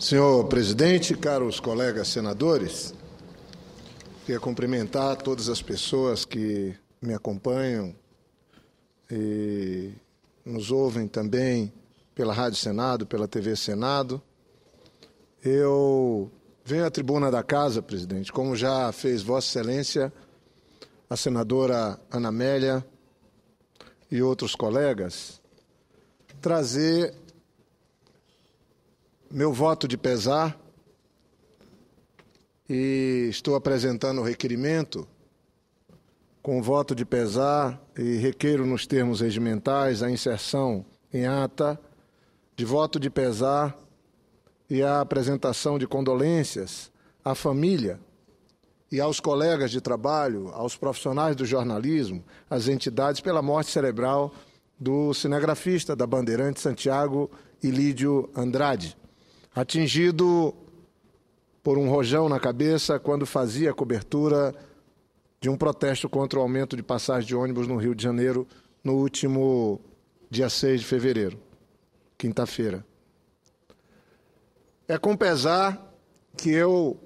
Senhor presidente, caros colegas senadores, queria cumprimentar todas as pessoas que me acompanham e nos ouvem também pela Rádio Senado, pela TV Senado. Eu venho à tribuna da casa, presidente, como já fez Vossa Excelência, a senadora Ana Amélia e outros colegas, trazer meu voto de pesar e estou apresentando o requerimento com voto de pesar e requeiro nos termos regimentais a inserção em ata de voto de pesar e a apresentação de condolências à família e aos colegas de trabalho, aos profissionais do jornalismo, às entidades pela morte cerebral do cinegrafista da Bandeirante Santiago Ilídio Andrade atingido por um rojão na cabeça quando fazia a cobertura de um protesto contra o aumento de passagem de ônibus no Rio de Janeiro no último dia 6 de fevereiro, quinta-feira. É com pesar que eu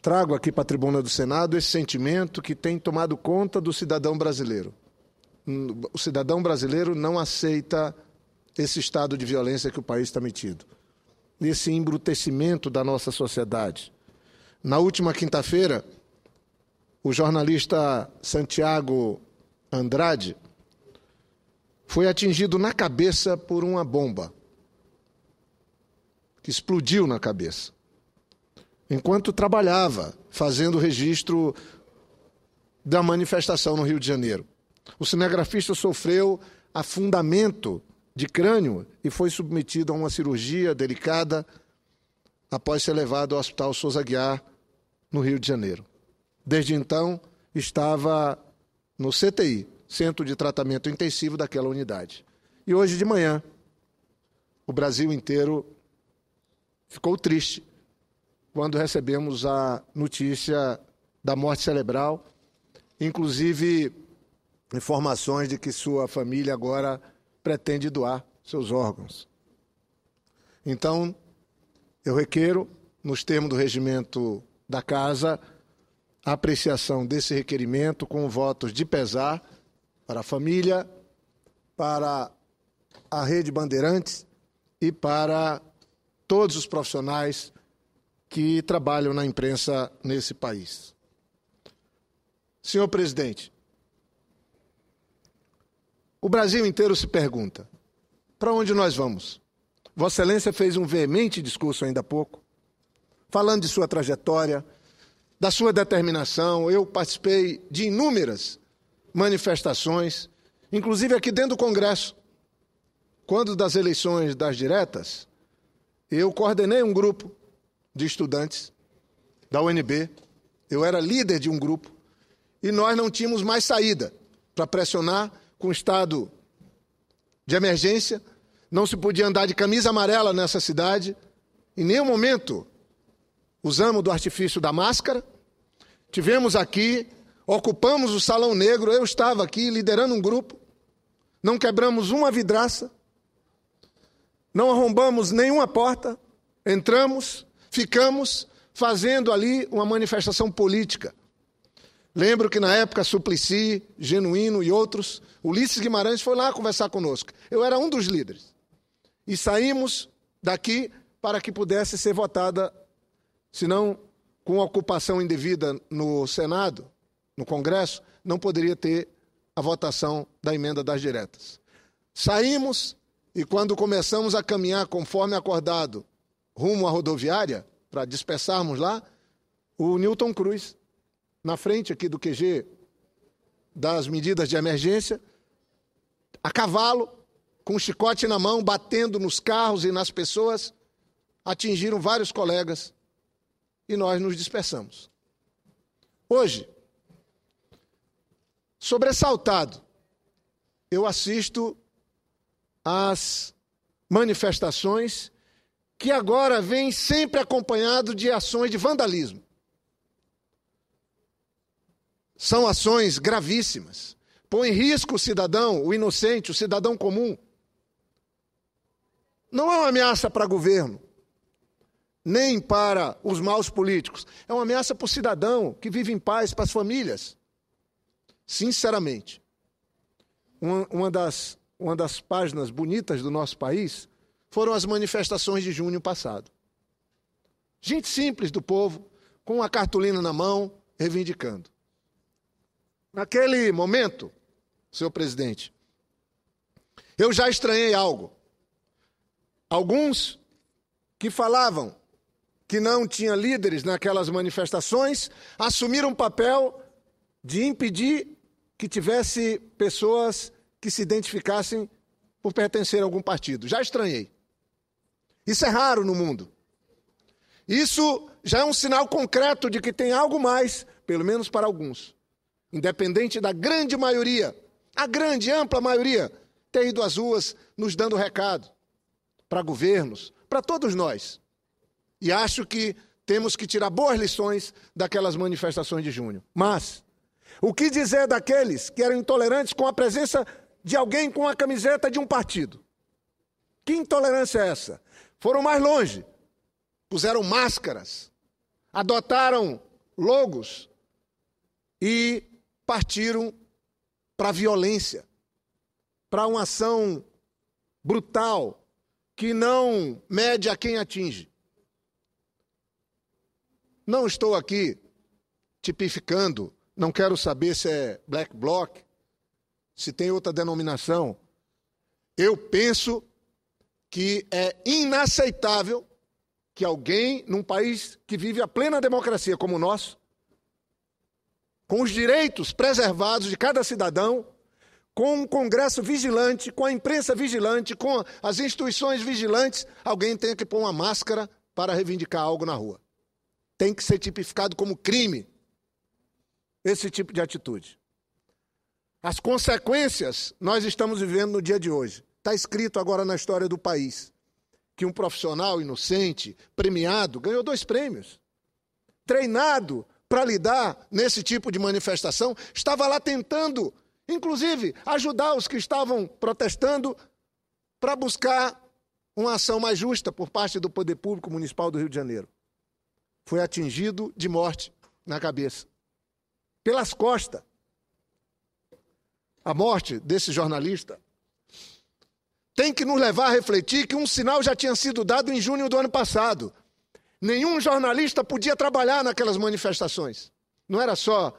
trago aqui para a tribuna do Senado esse sentimento que tem tomado conta do cidadão brasileiro. O cidadão brasileiro não aceita esse estado de violência que o país está metido nesse embrutecimento da nossa sociedade. Na última quinta-feira, o jornalista Santiago Andrade foi atingido na cabeça por uma bomba que explodiu na cabeça. Enquanto trabalhava fazendo o registro da manifestação no Rio de Janeiro, o cinegrafista sofreu afundamento de crânio e foi submetido a uma cirurgia delicada após ser levado ao Hospital Souza Guiar, no Rio de Janeiro. Desde então, estava no CTI, Centro de Tratamento Intensivo daquela unidade. E hoje de manhã, o Brasil inteiro ficou triste quando recebemos a notícia da morte cerebral, inclusive informações de que sua família agora pretende doar seus órgãos. Então, eu requeiro, nos termos do regimento da Casa, a apreciação desse requerimento com votos de pesar para a família, para a Rede Bandeirantes e para todos os profissionais que trabalham na imprensa nesse país. Senhor presidente, o Brasil inteiro se pergunta: para onde nós vamos? Vossa Excelência fez um veemente discurso ainda há pouco, falando de sua trajetória, da sua determinação. Eu participei de inúmeras manifestações, inclusive aqui dentro do Congresso. Quando das eleições das diretas, eu coordenei um grupo de estudantes da UNB. Eu era líder de um grupo e nós não tínhamos mais saída para pressionar com estado de emergência, não se podia andar de camisa amarela nessa cidade, em nenhum momento usamos do artifício da máscara. Tivemos aqui, ocupamos o Salão Negro, eu estava aqui liderando um grupo, não quebramos uma vidraça, não arrombamos nenhuma porta, entramos, ficamos fazendo ali uma manifestação política. Lembro que na época Suplicy, Genuíno e outros, Ulisses Guimarães foi lá conversar conosco. Eu era um dos líderes. E saímos daqui para que pudesse ser votada, senão com ocupação indevida no Senado, no Congresso, não poderia ter a votação da emenda das diretas. Saímos e quando começamos a caminhar conforme acordado rumo à rodoviária, para dispersarmos lá, o Newton Cruz na frente aqui do QG das medidas de emergência, a cavalo, com um chicote na mão, batendo nos carros e nas pessoas, atingiram vários colegas e nós nos dispersamos. Hoje, sobressaltado, eu assisto às manifestações que agora vêm sempre acompanhado de ações de vandalismo são ações gravíssimas. Põe em risco o cidadão, o inocente, o cidadão comum. Não é uma ameaça para governo, nem para os maus políticos. É uma ameaça para o cidadão que vive em paz, para as famílias. Sinceramente, uma, uma, das, uma das páginas bonitas do nosso país foram as manifestações de junho passado. Gente simples do povo, com a cartolina na mão, reivindicando. Naquele momento, senhor presidente, eu já estranhei algo. Alguns que falavam que não tinha líderes naquelas manifestações assumiram o papel de impedir que tivesse pessoas que se identificassem por pertencer a algum partido. Já estranhei. Isso é raro no mundo. Isso já é um sinal concreto de que tem algo mais, pelo menos para alguns independente da grande maioria, a grande, ampla maioria, ter ido às ruas nos dando recado para governos, para todos nós. E acho que temos que tirar boas lições daquelas manifestações de junho. Mas, o que dizer daqueles que eram intolerantes com a presença de alguém com a camiseta de um partido? Que intolerância é essa? Foram mais longe, puseram máscaras, adotaram logos e partiram para a violência, para uma ação brutal que não mede a quem atinge. Não estou aqui tipificando, não quero saber se é black bloc, se tem outra denominação. Eu penso que é inaceitável que alguém num país que vive a plena democracia como o nosso com os direitos preservados de cada cidadão, com um Congresso vigilante, com a imprensa vigilante, com as instituições vigilantes, alguém tem que pôr uma máscara para reivindicar algo na rua. Tem que ser tipificado como crime esse tipo de atitude. As consequências nós estamos vivendo no dia de hoje. Está escrito agora na história do país que um profissional inocente, premiado, ganhou dois prêmios. Treinado para lidar nesse tipo de manifestação, estava lá tentando, inclusive, ajudar os que estavam protestando para buscar uma ação mais justa por parte do Poder Público Municipal do Rio de Janeiro. Foi atingido de morte na cabeça, pelas costas. A morte desse jornalista tem que nos levar a refletir que um sinal já tinha sido dado em junho do ano passado. Nenhum jornalista podia trabalhar naquelas manifestações. Não era só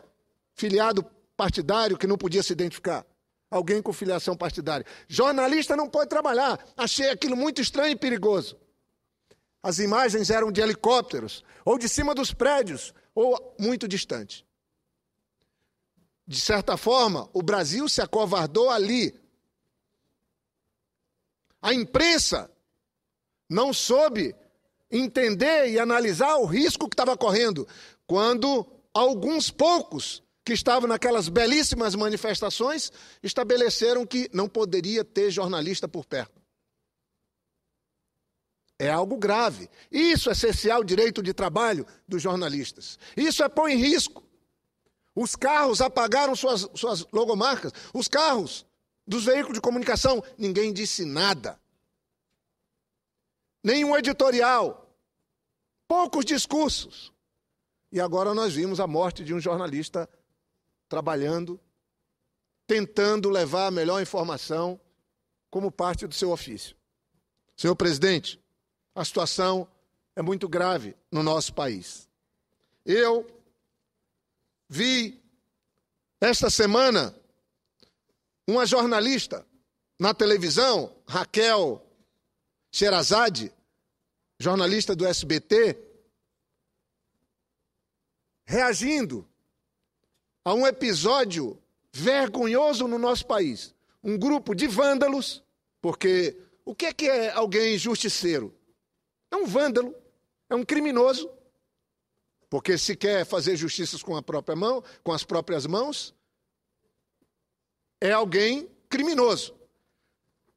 filiado partidário que não podia se identificar. Alguém com filiação partidária. Jornalista não pode trabalhar. Achei aquilo muito estranho e perigoso. As imagens eram de helicópteros, ou de cima dos prédios, ou muito distante. De certa forma, o Brasil se acovardou ali. A imprensa não soube entender e analisar o risco que estava correndo quando alguns poucos que estavam naquelas belíssimas manifestações estabeleceram que não poderia ter jornalista por perto. É algo grave. Isso é essencial o direito de trabalho dos jornalistas. Isso é pôr em risco. Os carros apagaram suas, suas logomarcas. Os carros dos veículos de comunicação, ninguém disse nada nenhum editorial, poucos discursos. E agora nós vimos a morte de um jornalista trabalhando, tentando levar a melhor informação como parte do seu ofício. Senhor presidente, a situação é muito grave no nosso país. Eu vi esta semana uma jornalista na televisão, Raquel Sherazade, jornalista do SBT, reagindo a um episódio vergonhoso no nosso país. Um grupo de vândalos, porque o que é que é alguém justiceiro? É um vândalo, é um criminoso, porque se quer fazer justiça com a própria mão, com as próprias mãos, é alguém criminoso.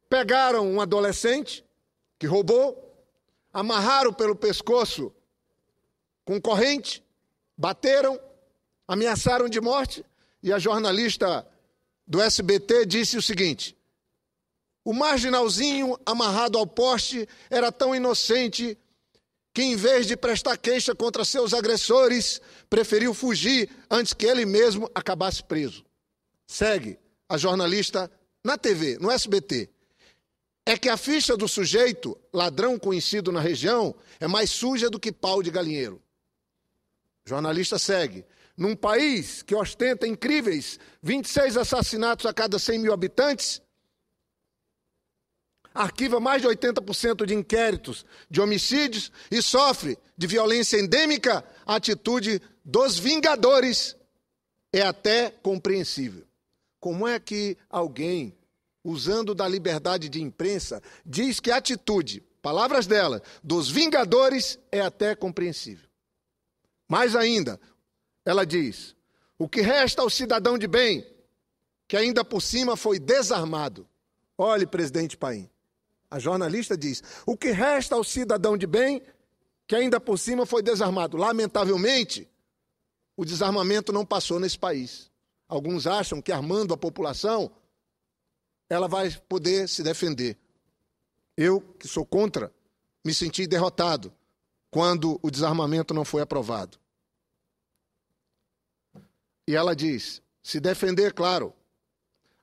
Pegaram um adolescente que roubou, amarraram pelo pescoço com corrente, bateram, ameaçaram de morte. E a jornalista do SBT disse o seguinte: o marginalzinho amarrado ao poste era tão inocente que, em vez de prestar queixa contra seus agressores, preferiu fugir antes que ele mesmo acabasse preso. Segue a jornalista na TV, no SBT é que a ficha do sujeito, ladrão conhecido na região, é mais suja do que pau de galinheiro. O jornalista segue. Num país que ostenta incríveis 26 assassinatos a cada 100 mil habitantes, arquiva mais de 80% de inquéritos de homicídios e sofre de violência endêmica, a atitude dos vingadores é até compreensível. Como é que alguém usando da liberdade de imprensa, diz que a atitude, palavras dela, dos vingadores é até compreensível. Mais ainda, ela diz: o que resta ao cidadão de bem, que ainda por cima foi desarmado. Olhe, presidente Paim, a jornalista diz: o que resta ao cidadão de bem, que ainda por cima foi desarmado. Lamentavelmente, o desarmamento não passou nesse país. Alguns acham que armando a população ela vai poder se defender. Eu, que sou contra, me senti derrotado quando o desarmamento não foi aprovado. E ela diz: se defender, claro.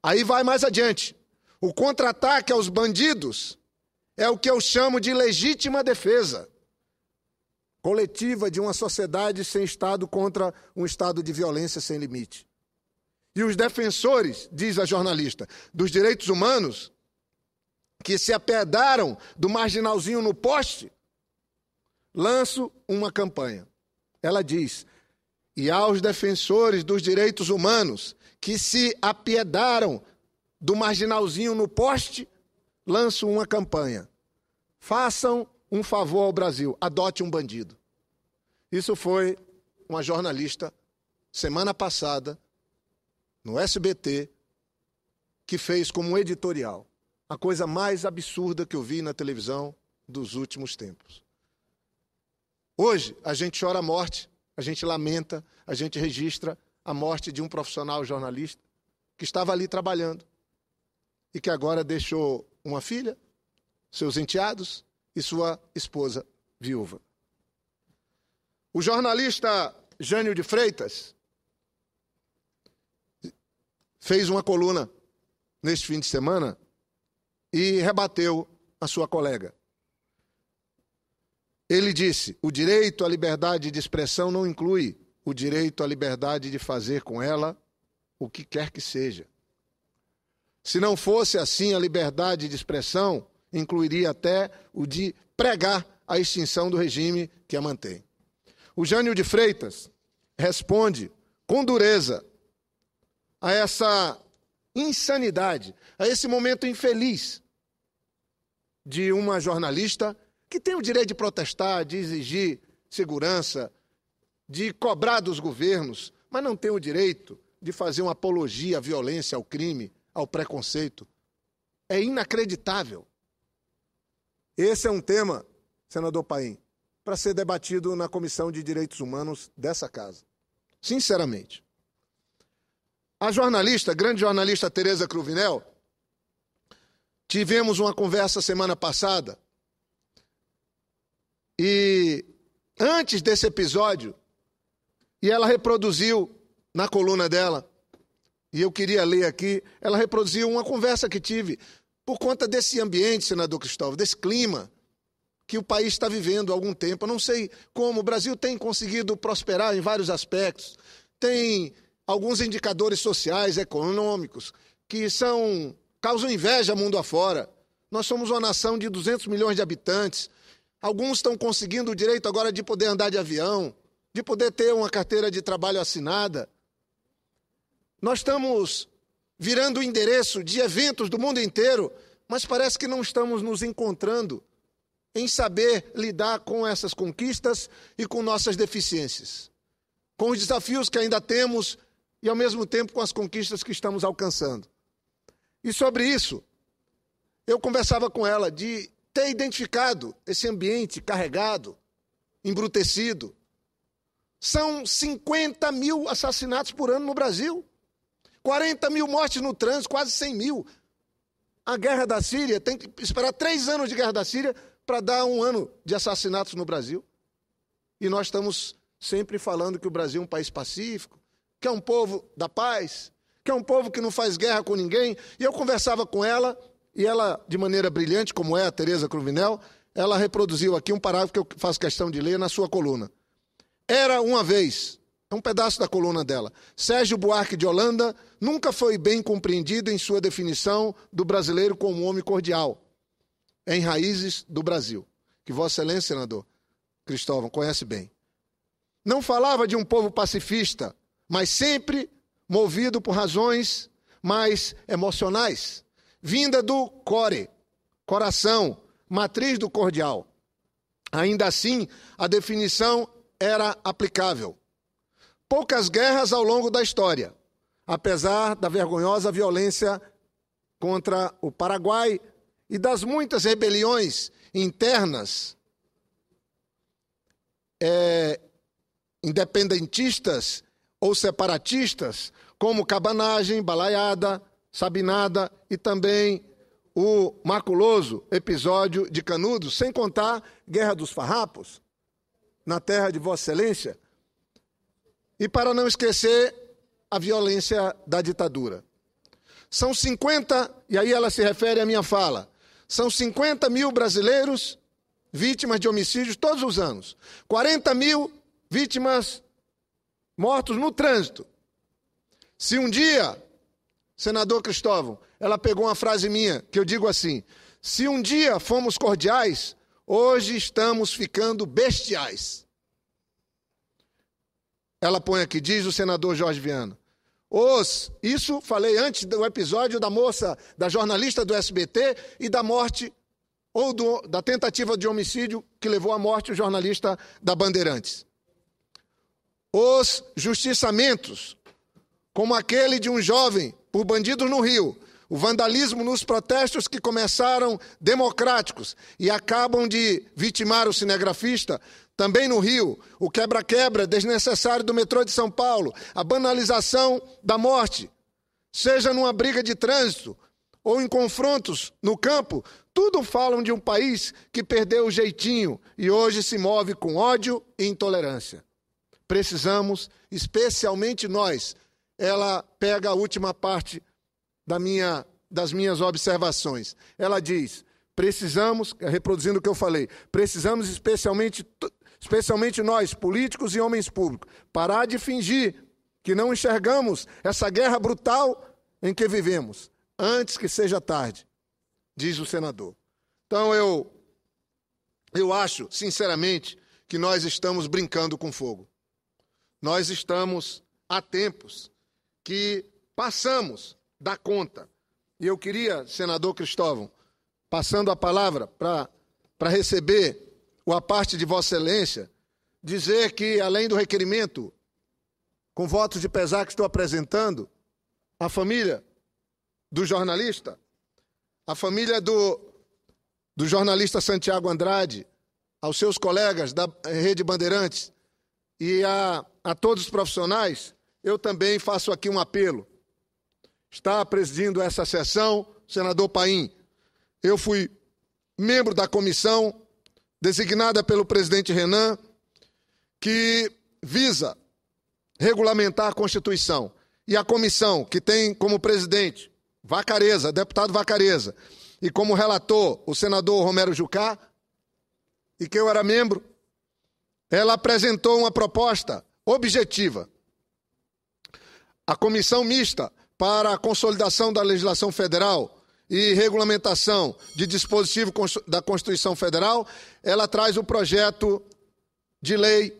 Aí vai mais adiante. O contra-ataque aos bandidos é o que eu chamo de legítima defesa coletiva de uma sociedade sem Estado contra um Estado de violência sem limite e os defensores, diz a jornalista, dos direitos humanos, que se apedaram do marginalzinho no poste, lanço uma campanha. Ela diz: e aos defensores dos direitos humanos que se apiedaram do marginalzinho no poste, lanço uma campanha. Façam um favor ao Brasil, adote um bandido. Isso foi uma jornalista, semana passada, no SBT que fez como um editorial a coisa mais absurda que eu vi na televisão dos últimos tempos. Hoje, a gente chora a morte, a gente lamenta, a gente registra a morte de um profissional jornalista que estava ali trabalhando e que agora deixou uma filha, seus enteados e sua esposa viúva. O jornalista Jânio de Freitas fez uma coluna neste fim de semana e rebateu a sua colega. Ele disse: o direito à liberdade de expressão não inclui o direito à liberdade de fazer com ela o que quer que seja. Se não fosse assim, a liberdade de expressão incluiria até o de pregar a extinção do regime que a mantém. O Jânio de Freitas responde com dureza a essa insanidade, a esse momento infeliz de uma jornalista que tem o direito de protestar, de exigir segurança, de cobrar dos governos, mas não tem o direito de fazer uma apologia à violência, ao crime, ao preconceito. É inacreditável. Esse é um tema, senador Paim, para ser debatido na Comissão de Direitos Humanos dessa casa. Sinceramente. A jornalista, grande jornalista Tereza Cruvinel, tivemos uma conversa semana passada e antes desse episódio, e ela reproduziu na coluna dela, e eu queria ler aqui, ela reproduziu uma conversa que tive por conta desse ambiente, senador Cristóvão, desse clima que o país está vivendo há algum tempo. Eu não sei como, o Brasil tem conseguido prosperar em vários aspectos, tem alguns indicadores sociais, econômicos, que são causam inveja mundo afora. Nós somos uma nação de 200 milhões de habitantes. Alguns estão conseguindo o direito agora de poder andar de avião, de poder ter uma carteira de trabalho assinada. Nós estamos virando o endereço de eventos do mundo inteiro, mas parece que não estamos nos encontrando em saber lidar com essas conquistas e com nossas deficiências, com os desafios que ainda temos e ao mesmo tempo com as conquistas que estamos alcançando. E sobre isso, eu conversava com ela de ter identificado esse ambiente carregado, embrutecido. São 50 mil assassinatos por ano no Brasil, 40 mil mortes no trânsito, quase 100 mil. A guerra da Síria, tem que esperar três anos de guerra da Síria para dar um ano de assassinatos no Brasil. E nós estamos sempre falando que o Brasil é um país pacífico, que é um povo da paz, que é um povo que não faz guerra com ninguém. E eu conversava com ela, e ela, de maneira brilhante, como é a Tereza Cruvinel, ela reproduziu aqui um parágrafo que eu faço questão de ler na sua coluna. Era uma vez, é um pedaço da coluna dela. Sérgio Buarque de Holanda nunca foi bem compreendido em sua definição do brasileiro como um homem cordial, em raízes do Brasil, que Vossa Excelência, senador Cristóvão, conhece bem. Não falava de um povo pacifista, mas sempre movido por razões mais emocionais, vinda do core, coração, matriz do cordial. Ainda assim, a definição era aplicável. Poucas guerras ao longo da história, apesar da vergonhosa violência contra o Paraguai e das muitas rebeliões internas é, independentistas ou separatistas, como Cabanagem, Balaiada, Sabinada e também o maculoso episódio de Canudos, sem contar Guerra dos Farrapos, na terra de Vossa Excelência, e para não esquecer a violência da ditadura. São 50, e aí ela se refere à minha fala, são 50 mil brasileiros vítimas de homicídios todos os anos, 40 mil vítimas mortos no trânsito. Se um dia, senador Cristóvão, ela pegou uma frase minha que eu digo assim: se um dia fomos cordiais, hoje estamos ficando bestiais. Ela põe aqui, diz o senador Jorge Viana. Os, isso falei antes do episódio da moça, da jornalista do SBT e da morte ou do, da tentativa de homicídio que levou à morte o jornalista da Bandeirantes os justiçamentos, como aquele de um jovem por bandidos no Rio, o vandalismo nos protestos que começaram democráticos e acabam de vitimar o cinegrafista, também no Rio, o quebra-quebra desnecessário do metrô de São Paulo, a banalização da morte, seja numa briga de trânsito ou em confrontos no campo, tudo falam de um país que perdeu o jeitinho e hoje se move com ódio e intolerância precisamos, especialmente nós. Ela pega a última parte da minha, das minhas observações. Ela diz: precisamos, é reproduzindo o que eu falei, precisamos especialmente, especialmente nós, políticos e homens públicos, parar de fingir que não enxergamos essa guerra brutal em que vivemos, antes que seja tarde, diz o senador. Então eu eu acho, sinceramente, que nós estamos brincando com fogo. Nós estamos há tempos que passamos da conta. E eu queria, senador Cristóvão, passando a palavra para receber o a parte de Vossa Excelência, dizer que, além do requerimento, com votos de pesar que estou apresentando, a família do jornalista, a família do, do jornalista Santiago Andrade, aos seus colegas da Rede Bandeirantes, e a, a todos os profissionais, eu também faço aqui um apelo. Está presidindo essa sessão, senador Paim. Eu fui membro da comissão designada pelo presidente Renan, que visa regulamentar a Constituição. E a comissão, que tem como presidente Vacareza, deputado Vacareza, e como relator o senador Romero Jucá, e que eu era membro, ela apresentou uma proposta objetiva. A Comissão Mista para a Consolidação da Legislação Federal e Regulamentação de Dispositivo da Constituição Federal, ela traz o projeto de lei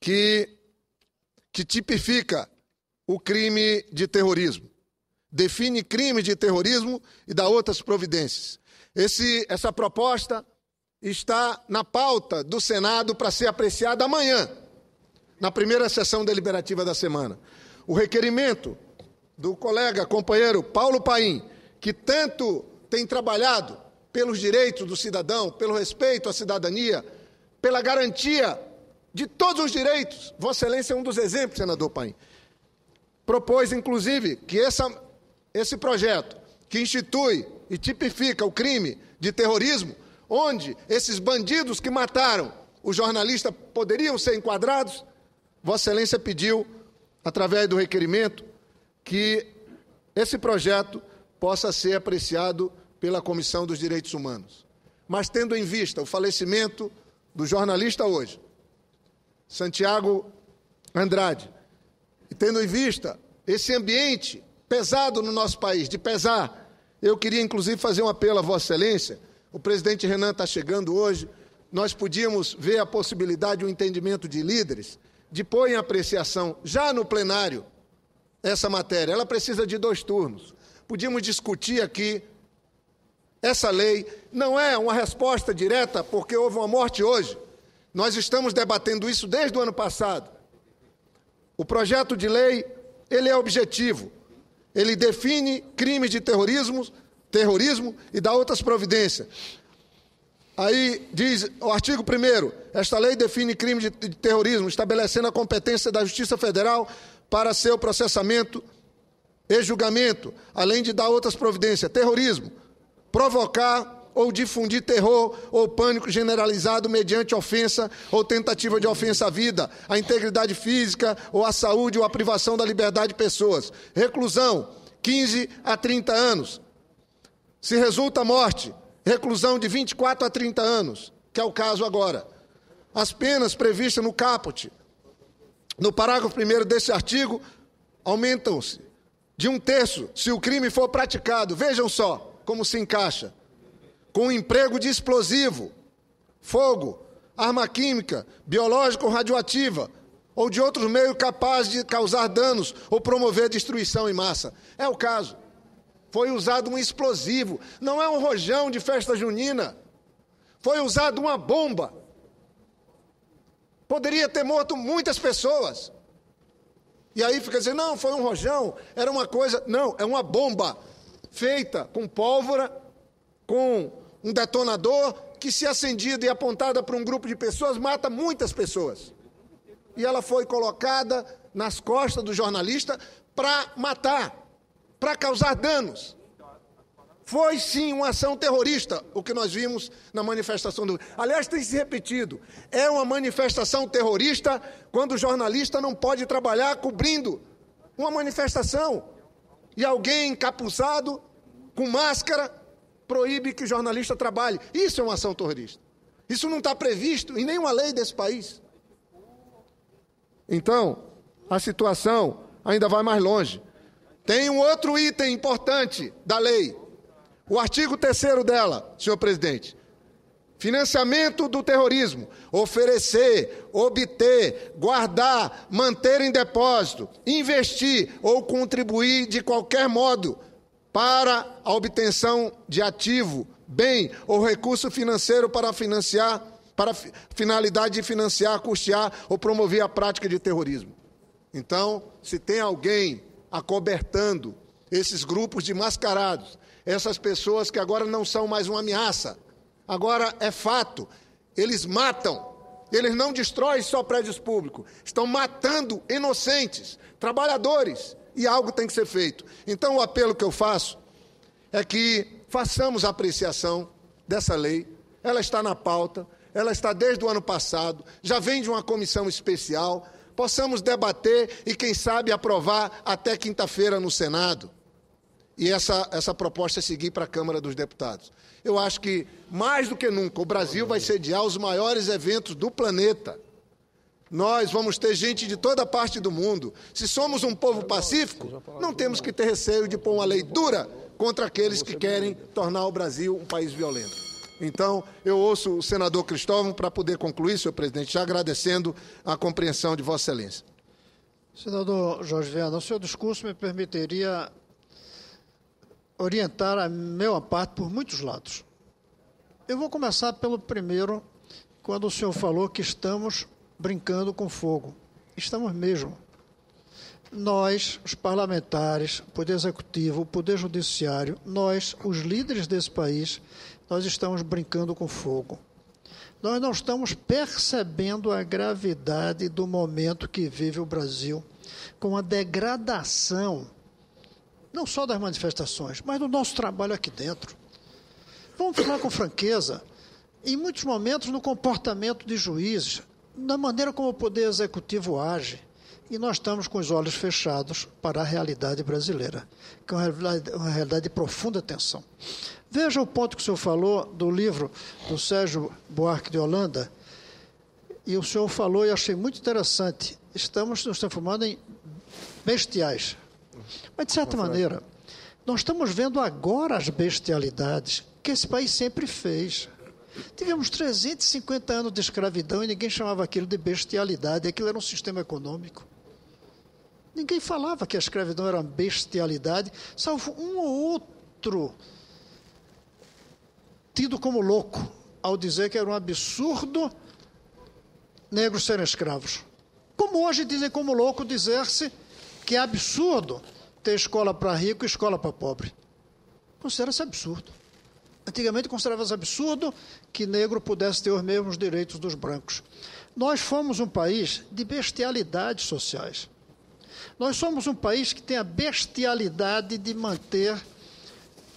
que, que tipifica o crime de terrorismo. Define crime de terrorismo e dá outras providências. Esse, essa proposta está na pauta do Senado para ser apreciada amanhã, na primeira sessão deliberativa da semana. O requerimento do colega, companheiro Paulo Paim, que tanto tem trabalhado pelos direitos do cidadão, pelo respeito à cidadania, pela garantia de todos os direitos. Vossa Excelência é um dos exemplos, senador Paim. Propôs, inclusive, que essa, esse projeto, que institui e tipifica o crime de terrorismo, onde esses bandidos que mataram o jornalista poderiam ser enquadrados? Vossa Excelência pediu, através do requerimento, que esse projeto possa ser apreciado pela Comissão dos Direitos Humanos. Mas tendo em vista o falecimento do jornalista hoje, Santiago Andrade, e tendo em vista esse ambiente pesado no nosso país, de pesar, eu queria inclusive fazer um apelo a Vossa Excelência o presidente Renan está chegando hoje. Nós podíamos ver a possibilidade, o um entendimento de líderes, de pôr em apreciação, já no plenário, essa matéria. Ela precisa de dois turnos. Podíamos discutir aqui. Essa lei não é uma resposta direta porque houve uma morte hoje. Nós estamos debatendo isso desde o ano passado. O projeto de lei, ele é objetivo. Ele define crimes de terrorismo terrorismo e dá outras providências. Aí diz o artigo 1 esta lei define crime de, de terrorismo, estabelecendo a competência da Justiça Federal para seu processamento e julgamento, além de dar outras providências. Terrorismo, provocar ou difundir terror ou pânico generalizado mediante ofensa ou tentativa de ofensa à vida, à integridade física ou à saúde ou à privação da liberdade de pessoas. Reclusão, 15 a 30 anos. Se resulta morte, reclusão de 24 a 30 anos, que é o caso agora. As penas previstas no caput, no parágrafo 1 deste artigo, aumentam-se de um terço se o crime for praticado. Vejam só como se encaixa. Com o emprego de explosivo, fogo, arma química, biológica ou radioativa, ou de outros meios capazes de causar danos ou promover destruição em massa. É o caso. Foi usado um explosivo. Não é um rojão de festa junina. Foi usado uma bomba. Poderia ter morto muitas pessoas. E aí fica dizendo, não, foi um rojão, era uma coisa. Não, é uma bomba feita com pólvora, com um detonador que, se acendida e apontada para um grupo de pessoas, mata muitas pessoas. E ela foi colocada nas costas do jornalista para matar para causar danos. Foi sim uma ação terrorista, o que nós vimos na manifestação do. Aliás, tem se repetido: é uma manifestação terrorista quando o jornalista não pode trabalhar cobrindo uma manifestação. E alguém encapuçado, com máscara, proíbe que o jornalista trabalhe. Isso é uma ação terrorista. Isso não está previsto em nenhuma lei desse país. Então, a situação ainda vai mais longe. Tem um outro item importante da lei. O artigo 3 dela, senhor presidente. Financiamento do terrorismo. Oferecer, obter, guardar, manter em depósito, investir ou contribuir de qualquer modo para a obtenção de ativo, bem ou recurso financeiro para financiar, para finalidade de financiar, custear ou promover a prática de terrorismo. Então, se tem alguém acobertando esses grupos de mascarados, essas pessoas que agora não são mais uma ameaça, agora é fato, eles matam, eles não destroem só prédios públicos, estão matando inocentes, trabalhadores, e algo tem que ser feito. Então, o apelo que eu faço é que façamos a apreciação dessa lei, ela está na pauta, ela está desde o ano passado, já vem de uma comissão especial, possamos debater e, quem sabe, aprovar até quinta-feira no Senado. E essa, essa proposta é seguir para a Câmara dos Deputados. Eu acho que, mais do que nunca, o Brasil vai sediar os maiores eventos do planeta. Nós vamos ter gente de toda parte do mundo. Se somos um povo pacífico, não temos que ter receio de pôr uma lei dura contra aqueles que querem tornar o Brasil um país violento. Então, eu ouço o senador Cristóvão para poder concluir, senhor presidente, já agradecendo a compreensão de Vossa Excelência. Senador Jorge Viana, o seu discurso me permitiria orientar a minha parte por muitos lados. Eu vou começar pelo primeiro, quando o senhor falou que estamos brincando com fogo. Estamos mesmo. Nós, os parlamentares, o Poder Executivo, o Poder Judiciário, nós, os líderes desse país, nós estamos brincando com fogo. Nós não estamos percebendo a gravidade do momento que vive o Brasil, com a degradação, não só das manifestações, mas do nosso trabalho aqui dentro. Vamos falar com franqueza, em muitos momentos, no comportamento de juízes, na maneira como o Poder Executivo age e nós estamos com os olhos fechados para a realidade brasileira, que é uma realidade, de profunda tensão. Veja o ponto que o senhor falou do livro do Sérgio Buarque de Holanda, e o senhor falou, e achei muito interessante, estamos nos transformando em bestiais. Mas, de certa maneira, nós estamos vendo agora as bestialidades que esse país sempre fez. Tivemos 350 anos de escravidão e ninguém chamava aquilo de bestialidade, aquilo era um sistema econômico. Ninguém falava que a escravidão era uma bestialidade, salvo um ou outro tido como louco ao dizer que era um absurdo negros serem escravos. Como hoje dizem como louco dizer-se que é absurdo ter escola para rico e escola para pobre. Considera-se absurdo. Antigamente considerava-se absurdo que negro pudesse ter os mesmos direitos dos brancos. Nós fomos um país de bestialidades sociais. Nós somos um país que tem a bestialidade de manter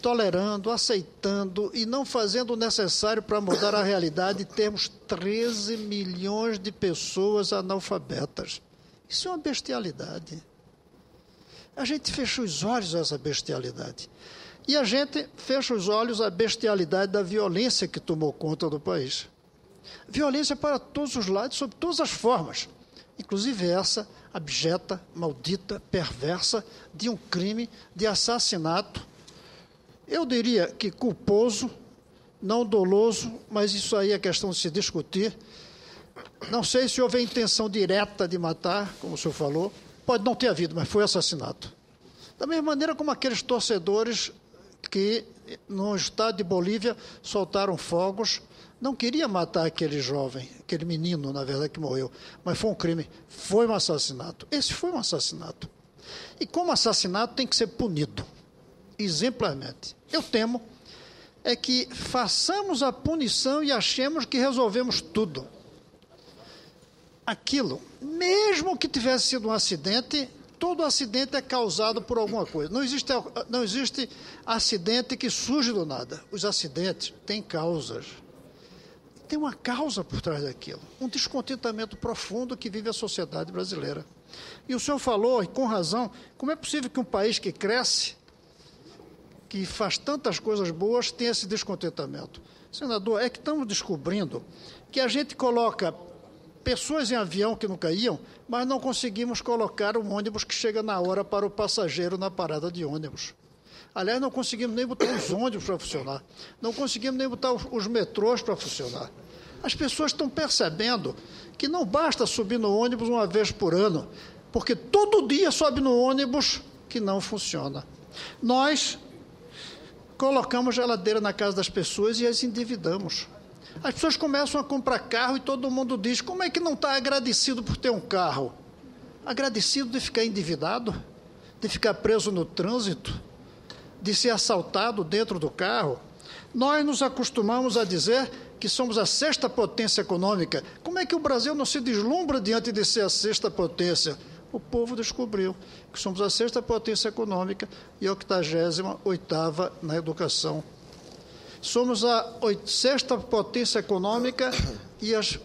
tolerando, aceitando e não fazendo o necessário para mudar a realidade temos 13 milhões de pessoas analfabetas. Isso é uma bestialidade. A gente fecha os olhos a essa bestialidade. E a gente fecha os olhos à bestialidade da violência que tomou conta do país. Violência para todos os lados, sob todas as formas, inclusive essa abjeta, maldita, perversa de um crime de assassinato eu diria que culposo, não doloso, mas isso aí é questão de se discutir. Não sei se houve a intenção direta de matar, como o senhor falou. Pode não ter havido, mas foi assassinato. Da mesma maneira como aqueles torcedores que, no estado de Bolívia, soltaram fogos, não queria matar aquele jovem, aquele menino, na verdade, que morreu, mas foi um crime, foi um assassinato. Esse foi um assassinato. E como assassinato tem que ser punido exemplarmente. Eu temo é que façamos a punição e achemos que resolvemos tudo. Aquilo, mesmo que tivesse sido um acidente, todo acidente é causado por alguma coisa. Não existe, não existe acidente que surge do nada. Os acidentes têm causas. Tem uma causa por trás daquilo, um descontentamento profundo que vive a sociedade brasileira. E o senhor falou, e com razão, como é possível que um país que cresce que faz tantas coisas boas tem esse descontentamento. Senador, é que estamos descobrindo que a gente coloca pessoas em avião que não caíam, mas não conseguimos colocar um ônibus que chega na hora para o passageiro na parada de ônibus. Aliás, não conseguimos nem botar os ônibus para funcionar, não conseguimos nem botar os, os metrôs para funcionar. As pessoas estão percebendo que não basta subir no ônibus uma vez por ano, porque todo dia sobe no ônibus que não funciona. Nós colocamos geladeira na casa das pessoas e as endividamos. As pessoas começam a comprar carro e todo mundo diz: como é que não está agradecido por ter um carro? Agradecido de ficar endividado, de ficar preso no trânsito, de ser assaltado dentro do carro? Nós nos acostumamos a dizer que somos a sexta potência econômica. Como é que o Brasil não se deslumbra diante de ser a sexta potência? o povo descobriu que somos a sexta potência econômica e a octagésima oitava na educação. Somos a sexta potência econômica e as,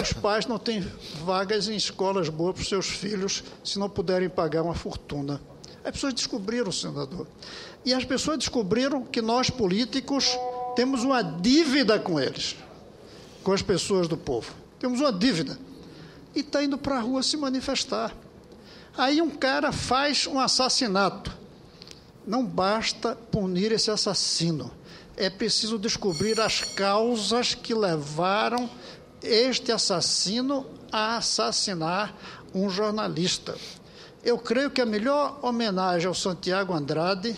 os pais não têm vagas em escolas boas para os seus filhos se não puderem pagar uma fortuna. As pessoas descobriram, senador. E as pessoas descobriram que nós, políticos, temos uma dívida com eles, com as pessoas do povo. Temos uma dívida. E está indo para a rua se manifestar. Aí um cara faz um assassinato. Não basta punir esse assassino. É preciso descobrir as causas que levaram este assassino a assassinar um jornalista. Eu creio que a melhor homenagem ao Santiago Andrade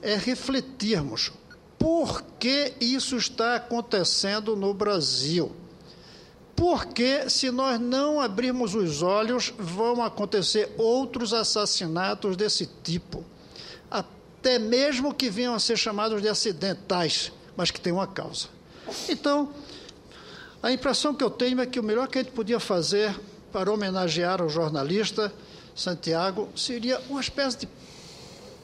é refletirmos por que isso está acontecendo no Brasil. Porque se nós não abrirmos os olhos, vão acontecer outros assassinatos desse tipo. Até mesmo que venham a ser chamados de acidentais, mas que tem uma causa. Então, a impressão que eu tenho é que o melhor que a gente podia fazer para homenagear o jornalista Santiago seria uma espécie de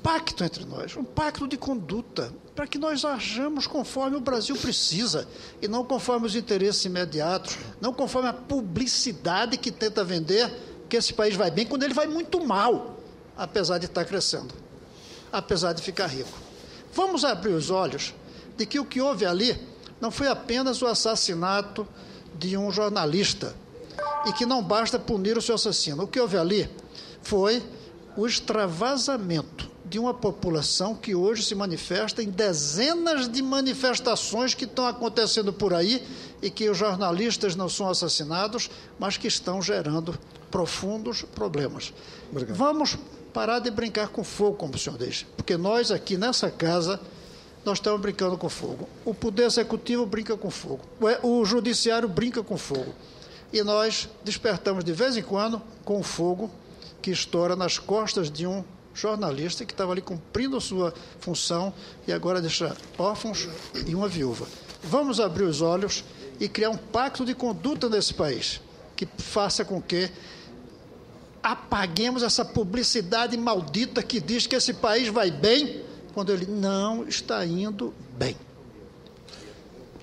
pacto entre nós, um pacto de conduta, para que nós ajamos conforme o Brasil precisa e não conforme os interesses imediatos, não conforme a publicidade que tenta vender que esse país vai bem quando ele vai muito mal, apesar de estar crescendo, apesar de ficar rico. Vamos abrir os olhos de que o que houve ali não foi apenas o assassinato de um jornalista e que não basta punir o seu assassino. O que houve ali foi o extravasamento de uma população que hoje se manifesta em dezenas de manifestações que estão acontecendo por aí e que os jornalistas não são assassinados, mas que estão gerando profundos problemas. Obrigado. Vamos parar de brincar com fogo, como o senhor diz, porque nós aqui nessa casa nós estamos brincando com fogo. O poder executivo brinca com fogo, o é, judiciário brinca com fogo. E nós despertamos de vez em quando com o fogo que estoura nas costas de um jornalista que estava ali cumprindo a sua função e agora deixa órfãos e uma viúva. Vamos abrir os olhos e criar um pacto de conduta nesse país que faça com que apaguemos essa publicidade maldita que diz que esse país vai bem quando ele não está indo bem.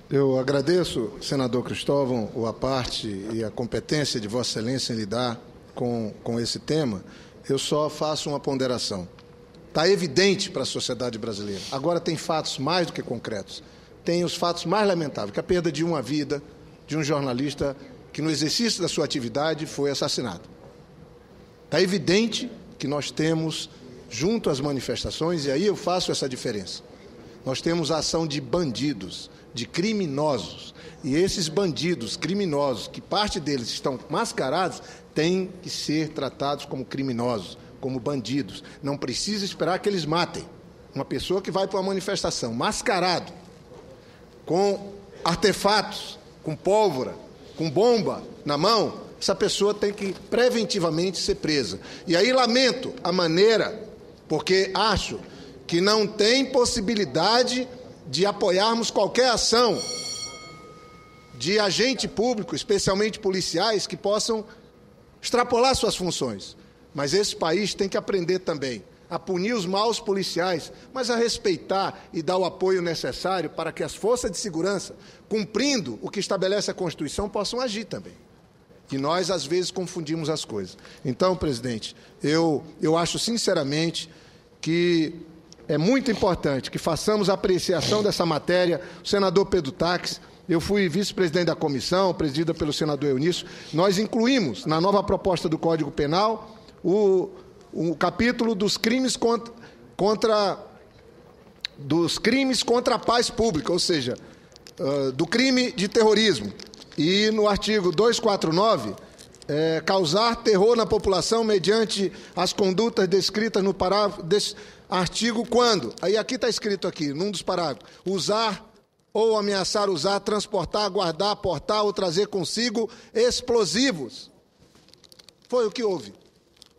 Eu agradeço, senador Cristóvão, a parte e a competência de Vossa Excelência em lidar com, com esse tema eu só faço uma ponderação. Está evidente para a sociedade brasileira. Agora tem fatos mais do que concretos. Tem os fatos mais lamentáveis, que a perda de uma vida de um jornalista que no exercício da sua atividade foi assassinado. Está evidente que nós temos, junto às manifestações, e aí eu faço essa diferença, nós temos a ação de bandidos, de criminosos. E esses bandidos criminosos, que parte deles estão mascarados, têm que ser tratados como criminosos, como bandidos. Não precisa esperar que eles matem. Uma pessoa que vai para uma manifestação mascarado, com artefatos, com pólvora, com bomba na mão, essa pessoa tem que preventivamente ser presa. E aí lamento a maneira, porque acho que não tem possibilidade de apoiarmos qualquer ação de agente público, especialmente policiais, que possam extrapolar suas funções. Mas esse país tem que aprender também a punir os maus policiais, mas a respeitar e dar o apoio necessário para que as forças de segurança, cumprindo o que estabelece a Constituição, possam agir também. E nós, às vezes, confundimos as coisas. Então, presidente, eu, eu acho sinceramente que é muito importante que façamos a apreciação dessa matéria. O senador Pedro Tax. eu fui vice-presidente da comissão, presidida pelo senador Eunício. Nós incluímos na nova proposta do Código Penal o, o capítulo dos crimes contra, contra, dos crimes contra a paz pública, ou seja, uh, do crime de terrorismo. E no artigo 249, é, causar terror na população mediante as condutas descritas no parágrafo. Artigo quando? Aí aqui está escrito aqui, num dos parágrafos. Usar ou ameaçar usar, transportar, guardar, portar ou trazer consigo explosivos. Foi o que houve.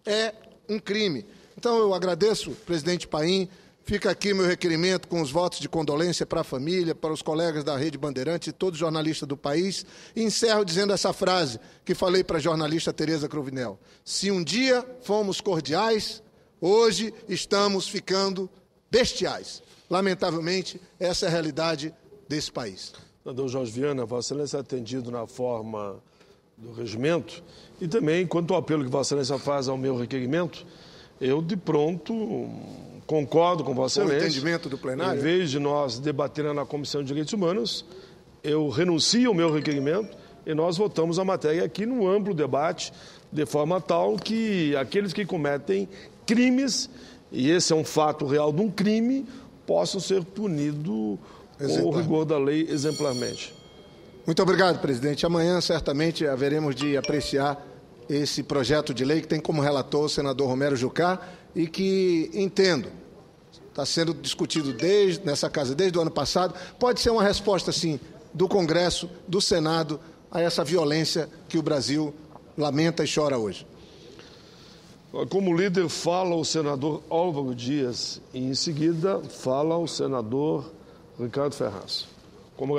É um crime. Então eu agradeço, presidente Paim. Fica aqui meu requerimento com os votos de condolência para a família, para os colegas da Rede Bandeirante e todos os jornalistas do país. E encerro dizendo essa frase que falei para a jornalista Tereza Cruvinel. Se um dia fomos cordiais, Hoje estamos ficando bestiais. Lamentavelmente, essa é a realidade desse país. Senador Jorge Viana, Vossa Excelência é atendido na forma do regimento e também quanto ao apelo que Vossa Excelência faz ao meu requerimento, eu de pronto concordo com Vossa Excelência. O entendimento do plenário? Em vez de nós debatermos na Comissão de Direitos Humanos, eu renuncio ao meu requerimento e nós votamos a matéria aqui no amplo debate, de forma tal que aqueles que cometem crimes, e esse é um fato real de um crime, possam ser punidos com o rigor da lei exemplarmente. Muito obrigado, presidente. Amanhã certamente haveremos de apreciar esse projeto de lei que tem como relator o senador Romero Jucá e que entendo está sendo discutido desde nessa casa desde o ano passado, pode ser uma resposta sim do Congresso, do Senado a essa violência que o Brasil lamenta e chora hoje. Como líder, fala o senador Álvaro Dias e, em seguida, fala o senador Ricardo Ferraz. Como